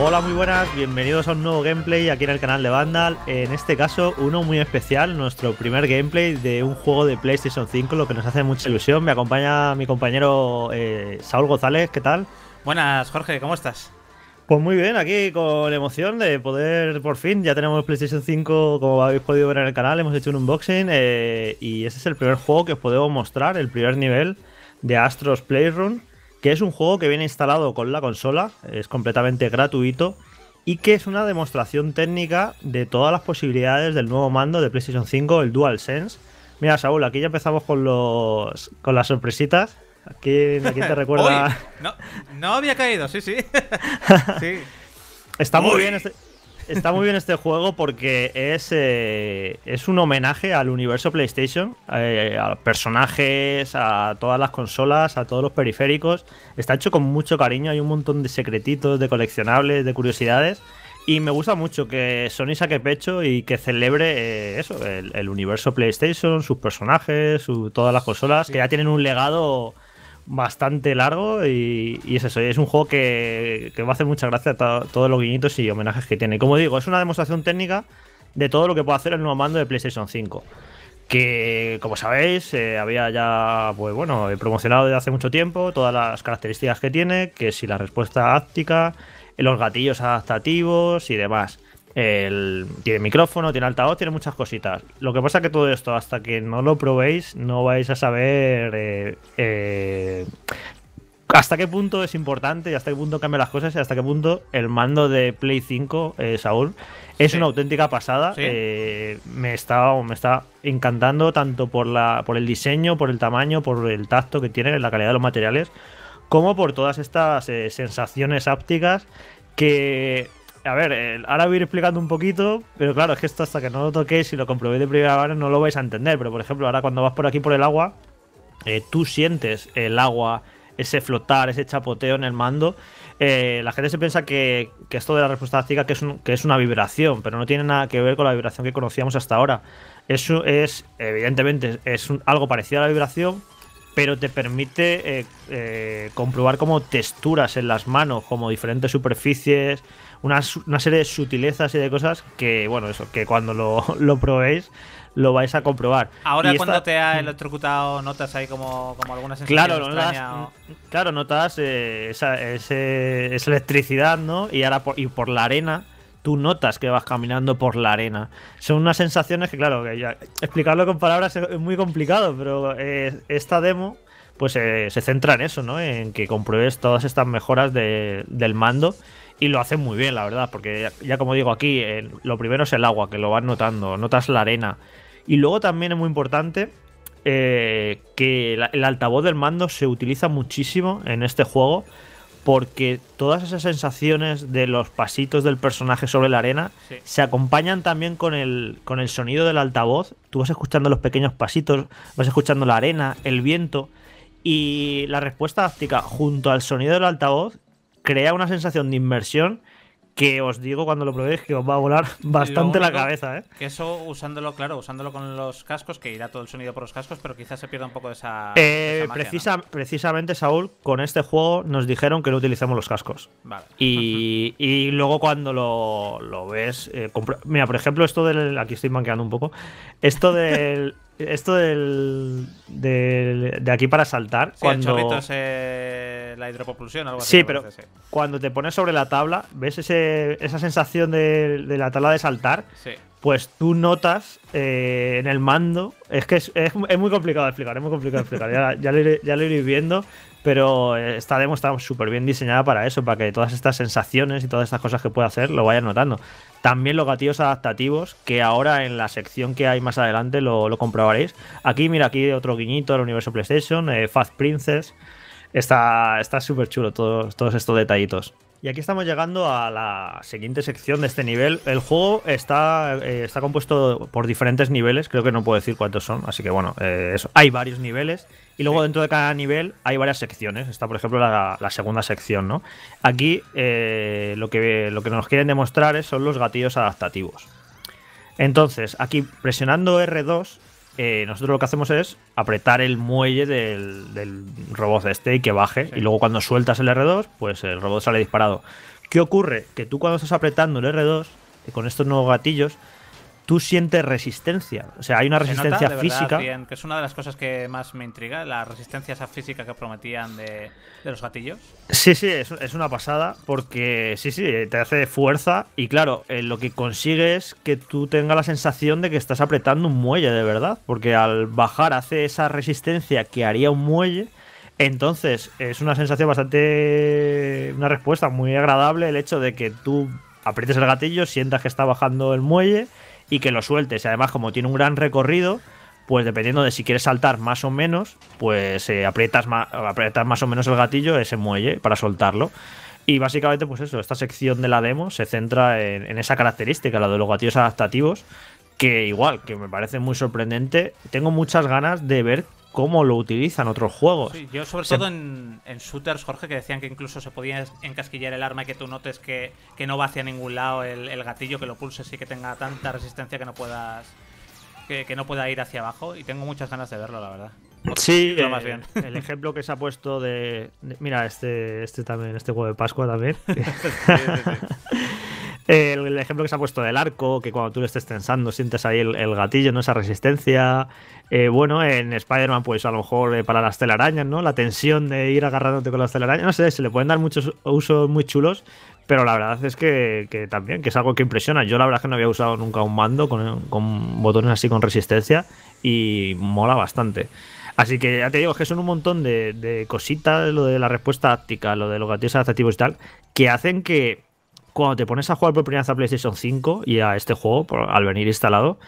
Hola, muy buenas, bienvenidos a un nuevo gameplay aquí en el canal de Vandal. En este caso, uno muy especial, nuestro primer gameplay de un juego de PlayStation 5, lo que nos hace mucha ilusión. Me acompaña mi compañero Saul eh, Saúl González, ¿qué tal? Buenas, Jorge, ¿cómo estás? Pues muy bien, aquí con la emoción de poder, por fin, ya tenemos PlayStation 5, como habéis podido ver en el canal, hemos hecho un unboxing eh, y este es el primer juego que os podemos mostrar, el primer nivel de Astros Playroom que es un juego que viene instalado con la consola, es completamente gratuito y que es una demostración técnica de todas las posibilidades del nuevo mando de PlayStation 5, el DualSense. Mira, Saúl, aquí ya empezamos con los con las sorpresitas. Aquí, quién te recuerda. no, no, había caído, sí, sí. Está muy bien este está muy bien este juego porque es, eh, es un homenaje al universo PlayStation, eh, a los personajes, a todas las consolas, a todos los periféricos. Está hecho con mucho cariño, hay un montón de secretitos, de coleccionables, de curiosidades. Y me gusta mucho que Sony saque pecho y que celebre eh, eso, el, universo PlayStation, sus personajes, todas las consolas, que ya tienen un legado bastante largo y, es eso, es un juego que, que va a hacer mucha gracia a todos los guiñitos y homenajes que tiene. Como digo, es una demostración técnica de todo lo que puede hacer el nuevo mando de PlayStation 5. Que, como sabéis, eh, había ya, pues bueno, he promocionado desde hace mucho tiempo todas las características que tiene, que si la respuesta áptica, los gatillos adaptativos y demás tiene micrófono, tiene altavoz, tiene muchas cositas. Lo que pasa es que todo esto, hasta que no lo probéis, no vais a saber eh, eh, hasta qué punto es importante y hasta qué punto cambia las cosas y hasta qué punto el mando de Play 5, eh, Saúl, es una auténtica pasada. Eh, me, está, me está encantando tanto por, la, por el diseño, por el tamaño, por el tacto que tiene, la calidad de los materiales, como por todas estas sensaciones ápticas que a ver, eh, ahora voy a ir explicando un poquito, pero claro, es que esto hasta que no lo toquéis y lo comprobéis de primera mano no lo vais a entender. Pero por ejemplo, ahora cuando vas por aquí por el agua, eh, tú sientes el agua, ese flotar, ese chapoteo en el mando. Eh, la gente se piensa que, esto de la respuesta táctica que es, que es una vibración, pero no tiene nada que ver con la vibración que conocíamos hasta ahora. Eso es, evidentemente, es algo parecido a la vibración, pero te permite comprobar como texturas en las manos, como diferentes superficies, una, serie de sutilezas y de cosas que, bueno, eso, que cuando lo, probéis lo vais a comprobar. Ahora cuando te ha electrocutado notas ahí como, como algunas claro, notas, claro, eh, notas esa, electricidad, ¿no? Y ahora por, por la arena tú notas que vas caminando por la arena. Son unas sensaciones que, claro, que explicarlo con palabras es muy complicado, pero eh, esta demo pues eh, se centra en eso, ¿no? En que compruebes todas estas mejoras del mando y lo hacen muy bien, la verdad, porque ya, como digo aquí, eh, lo primero es el agua, que lo vas notando, notas la arena. Y luego también es muy importante eh, que el altavoz del mando se utiliza muchísimo en este juego, porque todas esas sensaciones de los pasitos del personaje sobre la arena se acompañan también con el, con el sonido del altavoz. Tú vas escuchando los pequeños pasitos, vas escuchando la arena, el viento. Y la respuesta áptica junto al sonido del altavoz crea una sensación de inmersión que os digo cuando lo probéis que os va a volar bastante la cabeza, ¿eh? Que eso usándolo, claro, usándolo con los cascos, que irá todo el sonido por los cascos, pero quizás se pierda un poco de esa. Eh, precisa, Precisamente, Saúl, con este juego nos dijeron que no utilizamos los cascos. Y, y luego cuando lo, ves. Eh, mira, por ejemplo, esto del. Aquí estoy manqueando un poco. Esto del. esto del, De aquí para saltar. cuando la o algo así. Sí, pero cuando te pones sobre la tabla, ves esa sensación de, la tabla de saltar. Sí. Pues tú notas eh, en el mando. Es que es, muy complicado de explicar, es muy complicado de explicar. ya, lo iréis viendo, pero eh, esta demo está súper bien diseñada para eso, para que todas estas sensaciones y todas estas cosas que puede hacer lo vayan notando. También los gatillos adaptativos, que ahora en la sección que hay más adelante lo, comprobaréis. Aquí, mira, aquí otro guiñito del universo PlayStation, eh, Fast Princess. Está súper chulo todos, todos estos detallitos. Y aquí estamos llegando a la siguiente sección de este nivel. El juego está, eh, está compuesto por diferentes niveles, creo que no puedo decir cuántos son, así que bueno, eh, eso. hay varios niveles. Y luego dentro de cada nivel hay varias secciones. Está, por ejemplo, la, segunda sección, ¿no? Aquí eh, lo, que, lo que nos quieren demostrar son los gatillos adaptativos. Entonces, aquí presionando R2 eh, nosotros lo que hacemos es apretar el muelle del, robot este y que baje. Y luego cuando sueltas el R2, pues el robot sale disparado. ¿Qué ocurre? Que tú cuando estás apretando el R2, eh, con estos nuevos gatillos, tú sientes resistencia. O sea, hay una resistencia física. que es una de las cosas que más me intriga, la resistencia física que prometían de, los gatillos. Sí, sí, es, una pasada porque sí, sí, te hace fuerza y claro, eh, lo que consigue es que tú tengas la sensación de que estás apretando un muelle de verdad, porque al bajar hace esa resistencia que haría un muelle. Entonces, es una sensación bastante. una respuesta muy agradable el hecho de que tú aprietes el gatillo, sientas que está bajando el muelle y que lo sueltes. Y además, como tiene un gran recorrido, pues dependiendo de si quieres saltar más o menos, pues eh, aprietas, más, más o menos el gatillo, ese muelle, para soltarlo. Y básicamente, pues eso, esta sección de la demo se centra en, en esa característica, la de los gatillos adaptativos, que igual, que me parece muy sorprendente, tengo muchas ganas de ver cómo lo utilizan otros juegos. yo sobre todo em, en, en, shooters, Jorge, que decían que incluso se podía encasquillar el arma y que tú notes que, no va hacia ningún lado el, gatillo, que lo pulses y que tenga tanta resistencia que no puedas... Que, no pueda ir hacia abajo y tengo muchas ganas de verlo, la verdad. Sí, eh, el ejemplo que se ha puesto de, mira, este este también, este juego de Pascua también. el, ejemplo que se ha puesto del arco, que cuando tú lo estés tensando sientes ahí el, gatillo, ¿no? Esa resistencia. Eh, bueno, en Spider-Man, pues a lo mejor eh, para las telarañas, ¿no? La tensión de ir agarrándote con las telarañas. No sé, se le pueden dar muchos usos muy chulos, pero la verdad es que, también, que es algo que impresiona. Yo la verdad es que no había usado nunca un mando con, botones así con resistencia y mola bastante. Así que ya te digo, que son un montón de, de cositas, lo de la respuesta táctica, lo de los gatillos adaptativos y tal, que hacen que cuando te pones a jugar por primera vez a PlayStation 5 y a este juego, al venir instalado,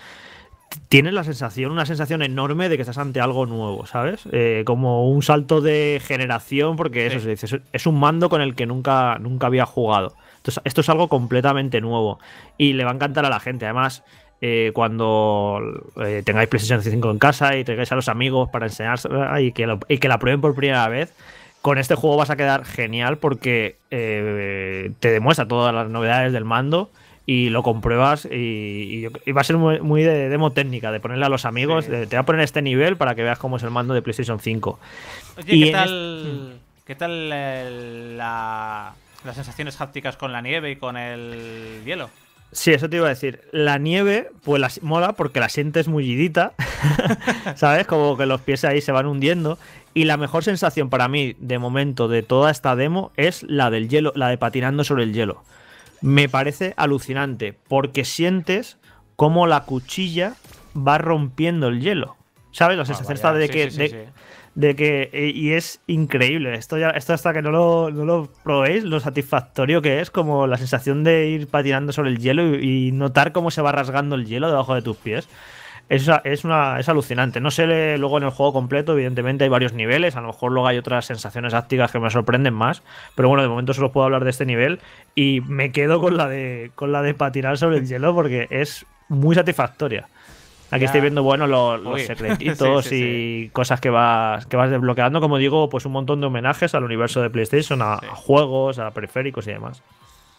tienes la sensación, una sensación enorme de que estás ante algo nuevo, ¿sabes? Eh, como un salto de generación, porque eso se dice, es un mando con el que nunca, nunca había jugado. Entonces, esto es algo completamente nuevo y le va a encantar a la gente. Además, eh, cuando eh, tengáis PlayStation 5 en casa y tengáis a los amigos para enseñar y y que la prueben por primera vez, con este juego vas a quedar genial porque eh, te demuestra todas las novedades del mando y lo compruebas y, va a ser muy, de demo técnica, de ponerle a los amigos, te va a poner este nivel para que veas cómo es el mando de PlayStation 5. Oye, ¿qué, tal, este- las sensaciones hápticas con la nieve y con el hielo? Sí, eso te iba a decir. La nieve, pues la, mola porque la sientes mullidita, ¿sabes? Como que los pies ahí se van hundiendo. Y la mejor sensación para mí, de momento, de toda esta demo, es la del hielo, la de patinando sobre el hielo. Me parece alucinante, porque sientes cómo la cuchilla va rompiendo el hielo. ¿Sabes? La ah, sensación está de que de que eh, y es increíble esto ya esto hasta que no lo, no lo, probéis lo satisfactorio que es como la sensación de ir patinando sobre el hielo y, notar cómo se va rasgando el hielo debajo de tus pies es, es, una, es alucinante. No sé luego en el juego completo, evidentemente hay varios niveles, a lo mejor luego hay otras sensaciones ácticas que me sorprenden más, pero bueno, de momento solo puedo hablar de este nivel y me quedo con la de, con la de patinar sobre el hielo porque es muy satisfactoria. Aquí estoy viendo, bueno, los, secretitos y cosas que vas, que vas desbloqueando. Como digo, pues un montón de homenajes al universo de PlayStation, a, juegos, a periféricos y demás.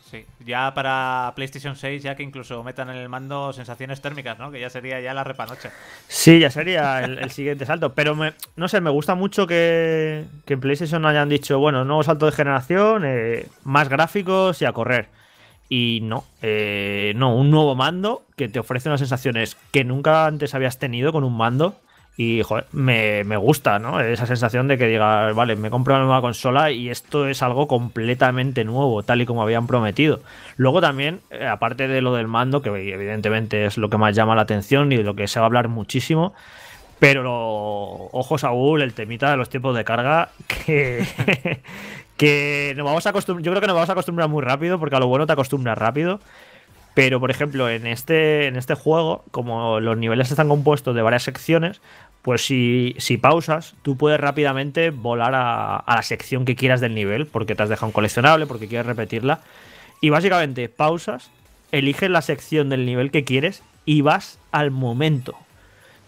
Sí, ya para PlayStation 6, ya que incluso metan en el mando sensaciones térmicas, ¿no? Que ya sería ya la repanoche. Sí, ya sería el, siguiente salto. Pero no sé, me gusta mucho que, en PlayStation hayan dicho, bueno, nuevo salto de generación, eh, más gráficos y a correr. Y no, eh, no, un nuevo mando que te ofrece unas sensaciones que nunca antes habías tenido con un mando. Y joder, me, me, gusta, ¿no? Esa sensación de que digas, vale, me compro una nueva consola y esto es algo completamente nuevo, tal y como habían prometido. Luego también, eh, aparte de lo del mando, que evidentemente es lo que más llama la atención y de lo que se va a hablar muchísimo, pero ojo Saúl, el temita de los tiempos de carga, que, que vamos a yo creo que nos vamos a acostumbrar muy rápido, porque a lo bueno te acostumbras rápido. Pero, por ejemplo, en este, en este juego, como los niveles están compuestos de varias secciones, pues si, pausas, tú puedes rápidamente volar a, a, la sección que quieras del nivel, porque te has dejado un coleccionable, porque quieres repetirla. Y básicamente, pausas, eliges la sección del nivel que quieres y vas al momento.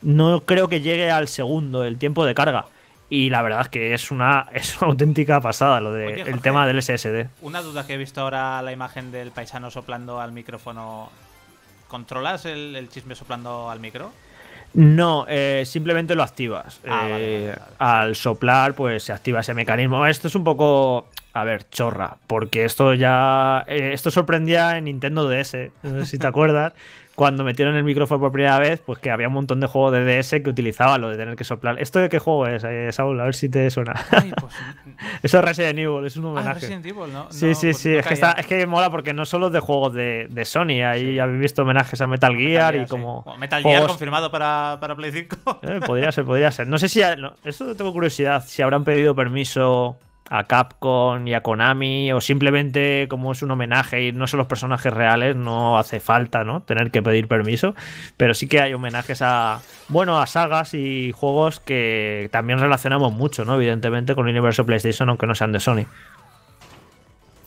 No creo que llegue al segundo el tiempo de carga, y la verdad es que es una, es auténtica pasada lo del tema del SSD. Una duda que he visto ahora la imagen del paisano soplando al micrófono. ¿Controlas el, chisme soplando al micro? No, eh, simplemente lo activas. Ah, eh, al soplar, pues se activa ese mecanismo. Esto es un poco, a ver, chorra, porque esto ya, eh, esto sorprendía en Nintendo DS, no sé si te acuerdas, cuando metieron el micrófono por primera vez, pues que había un montón de juegos de DS que utilizaba lo de tener que soplar. ¿Esto de qué juego es, eh, Saúl? A ver si te suena. Ay, pues... Eso es Resident Evil, es un ah, homenaje. Resident Evil, ¿no? Sí, sí, pues sí. Es que, es que, mola porque no solo es de juegos de, de Sony, ahí habéis visto homenajes a Metal Gear, y como. Metal Gear confirmado para, para Play 5. Eh, podría ser, podría ser. No sé si. esto tengo curiosidad, si habrán pedido permiso a Capcom y a Konami, o simplemente como es un homenaje y no son los personajes reales, no hace falta ¿no? tener que pedir permiso, pero sí que hay homenajes a, bueno, a sagas y juegos que también relacionamos mucho, ¿no? evidentemente, con el universo PlayStation, aunque no sean de Sony.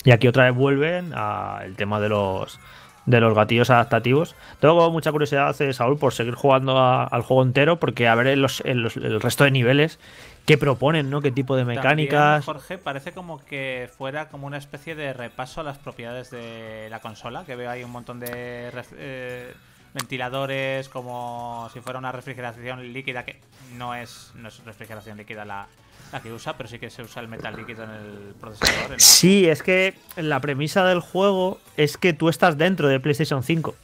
Y aquí otra vez vuelven al tema de los de los gatillos adaptativos. Tengo mucha curiosidad, Saúl, por seguir jugando al juego entero, porque a ver el resto de niveles qué proponen, ¿no? Qué tipo de mecánicas. Jorge, parece como que fuera como una especie de repaso a las propiedades de la consola, que veo ahí un montón de eh, ventiladores, como si fuera una refrigeración líquida, que no es, no es refrigeración líquida la, la que usa, pero sí que se usa el metal líquido en el procesador. sí, es que la premisa del juego es que tú estás dentro de PlayStation 5.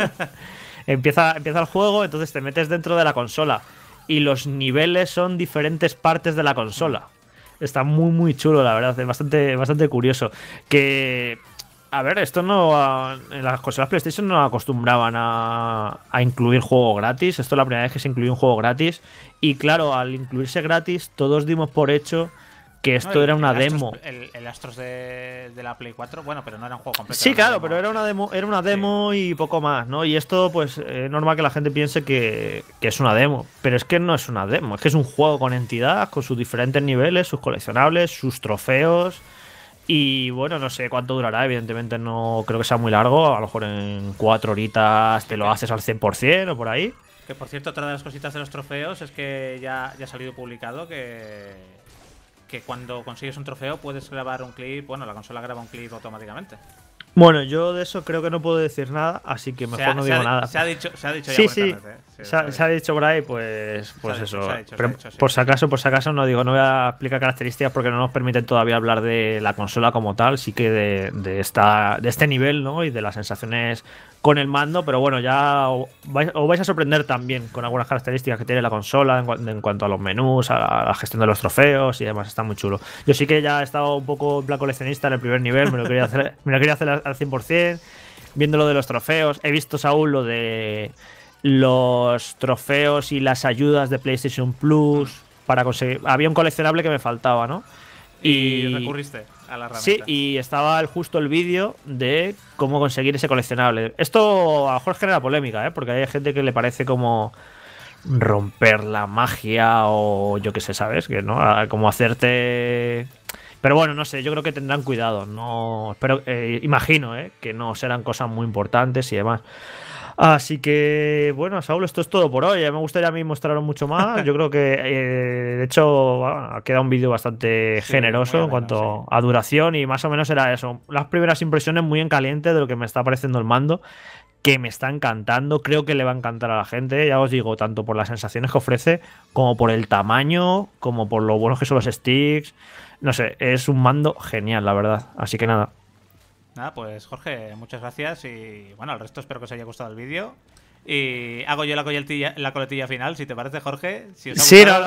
empieza, empieza el juego, entonces te metes dentro de la consola. Y los niveles son diferentes partes de la consola. Está muy, muy chulo, la verdad. Es bastante, bastante curioso. Que a ver, esto no. En las PlayStation no acostumbraban a, incluir juego gratis. Esto es la primera vez que se incluye un juego gratis. Y claro, al incluirse gratis, todos dimos por hecho que esto era una demo. el, Astros de, la Play 4, bueno, pero no era un juego completo. Sí, claro, pero era una demo, era una demo y poco más, ¿no? Y esto, pues, es normal que la gente piense que, que es una demo. Pero es que no es una demo, es que es un juego con entidad, con sus diferentes niveles, sus coleccionables, sus trofeos. Y bueno, no sé cuánto durará, evidentemente no creo que sea muy largo, a lo mejor en cuatro horitas te lo haces al 100% o por ahí. Que por cierto, otra de las cositas de los trofeos es que ya, ha salido publicado que, que cuando consigues un trofeo puedes grabar un clip, bueno, la consola graba un clip automáticamente. Bueno, yo de eso creo que no puedo decir nada, así que mejor no digo nada. Se ha dicho, se ha dicho ya sí. ¿eh? sí se, ha, se, ha, dicho por ahí, pues, pues eso. Por si acaso, por si acaso, no digo, no voy a explicar características porque no nos permiten todavía hablar de la consola como tal, sí que de, esta, de este nivel, ¿no? Y de las sensaciones con el mando, pero bueno, ya os vais, a sorprender también con algunas características que tiene la consola en, cuanto a los menús, a la, gestión de los trofeos y demás, está muy chulo. Yo sí que ya he estado un poco blanco plan coleccionista en el primer nivel, me lo quería hacer, me lo quería hacer al 100%, viendo lo de los trofeos. He visto, Saúl, lo de los trofeos y las ayudas de PlayStation Plus para conseguir... Había un coleccionable que me faltaba, ¿no? Y, recurriste a la Sí, y estaba justo el vídeo de cómo conseguir ese coleccionable. Esto a lo mejor genera polémica, ¿eh? Porque hay gente que le parece como romper la magia o yo qué sé, ¿sabes? Que no, como hacerte pero bueno, no sé, yo creo que tendrán cuidado. No, espero, eh, imagino eh, que no serán cosas muy importantes y demás. Así que, bueno, Saulo, esto es todo por hoy. Eh, me gustaría a mí mostraros mucho más. Yo creo que, eh, de hecho, ha quedado un vídeo bastante generoso en cuanto a duración y más o menos era eso. Las primeras impresiones muy en caliente de lo que me está pareciendo el mando, que me está encantando. Creo que le va a encantar a la gente, ya os digo, tanto por las sensaciones que ofrece, como por el tamaño, como por lo buenos que son los sticks. No sé, es un mando genial, la verdad. Así que nada. Nada, pues Jorge, muchas gracias y bueno, al resto espero que os haya gustado el vídeo. Y hago yo la coletilla, la coletilla final, si te parece, Jorge. Si sí, no,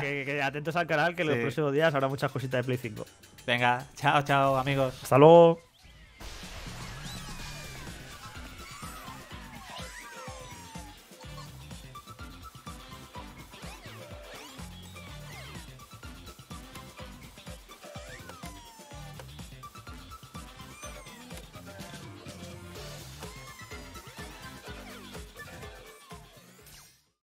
que, atentos al canal, que los próximos días habrá muchas cositas de Play 5. Venga, chao, chao, amigos. Hasta luego.